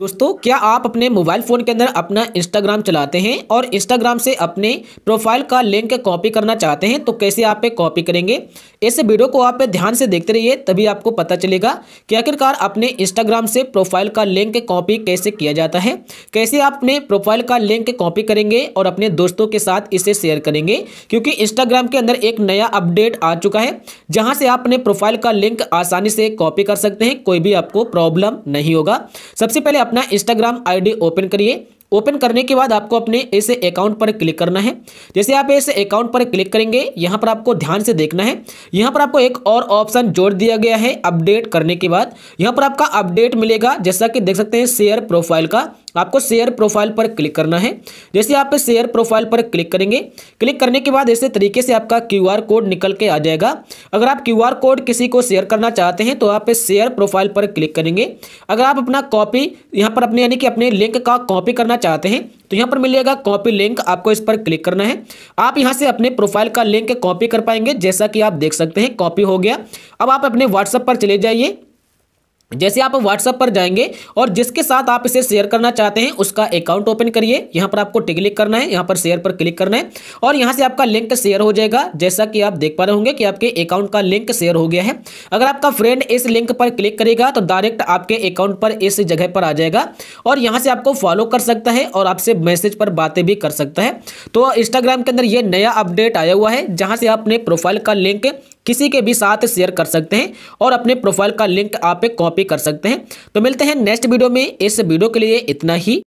दोस्तों क्या आप अपने मोबाइल फ़ोन के अंदर अपना इंस्टाग्राम चलाते हैं और इंस्टाग्राम से अपने प्रोफाइल का लिंक कॉपी करना चाहते हैं तो कैसे आप पे कॉपी करेंगे इस वीडियो को आप ध्यान से देखते रहिए तभी आपको पता चलेगा कि आखिरकार अपने इंस्टाग्राम से प्रोफाइल का लिंक कॉपी कैसे किया जाता है कैसे आप अपने प्रोफाइल का लिंक कॉपी करेंगे और अपने दोस्तों के साथ इसे शेयर करेंगे क्योंकि इंस्टाग्राम के अंदर एक नया अपडेट आ चुका है जहाँ से आप अपने प्रोफाइल का लिंक आसानी से कॉपी कर सकते हैं कोई भी आपको प्रॉब्लम नहीं होगा सबसे पहले अपना इंस्टाग्राम आईडी ओपन करिए ओपन करने के बाद आपको अपने ऐसे अकाउंट पर क्लिक करना है जैसे आप ऐसे अकाउंट पर क्लिक करेंगे यहाँ पर आपको ध्यान से देखना है यहाँ पर आपको एक और ऑप्शन जोड़ दिया गया है अपडेट करने के बाद यहाँ पर आपका अपडेट मिलेगा जैसा कि देख सकते हैं शेयर प्रोफाइल का आपको शेयर प्रोफाइल पर क्लिक करना है जैसे आप शेयर प्रोफाइल पर क्लिक करेंगे क्लिक करने के बाद ऐसे तरीके से आपका क्यू कोड निकल के आ जाएगा अगर आप क्यू कोड किसी को शेयर करना चाहते हैं तो आप शेयर प्रोफाइल पर क्लिक करेंगे अगर आप अपना कॉपी यहाँ पर अपने यानी कि अपने लिंक का कॉपी करना करना चाहते हैं तो यहाँ पर मिलेगा कॉपी लिंक आपको इस पर क्लिक करना है आप यहाँ से अपने प्रोफाइल का लिंक कॉपी कर पाएंगे जैसा कि आप देख सकते हैं कॉपी हो गया अब आप अपने व्हाट्सएप पर चले जाइए जैसे आप व्हाट्सअप पर जाएंगे और जिसके साथ आप इसे शेयर करना चाहते हैं उसका अकाउंट ओपन करिए यहाँ पर आपको क्लिक करना है यहाँ पर शेयर पर क्लिक करना है और यहाँ से आपका लिंक शेयर हो जाएगा जैसा कि आप देख पा रहे होंगे कि आपके अकाउंट का लिंक शेयर हो गया है अगर आपका फ्रेंड इस लिंक पर क्लिक करेगा तो डायरेक्ट आपके अकाउंट पर इस जगह पर आ जाएगा और यहाँ से आपको फॉलो कर सकता है और आपसे मैसेज पर बातें भी कर सकता है तो इंस्टाग्राम के अंदर ये नया अपडेट आया हुआ है जहाँ से आप अपने प्रोफाइल का लिंक किसी के भी साथ शेयर कर सकते हैं और अपने प्रोफाइल का लिंक आप कॉपी कर सकते हैं तो मिलते हैं नेक्स्ट वीडियो में इस वीडियो के लिए इतना ही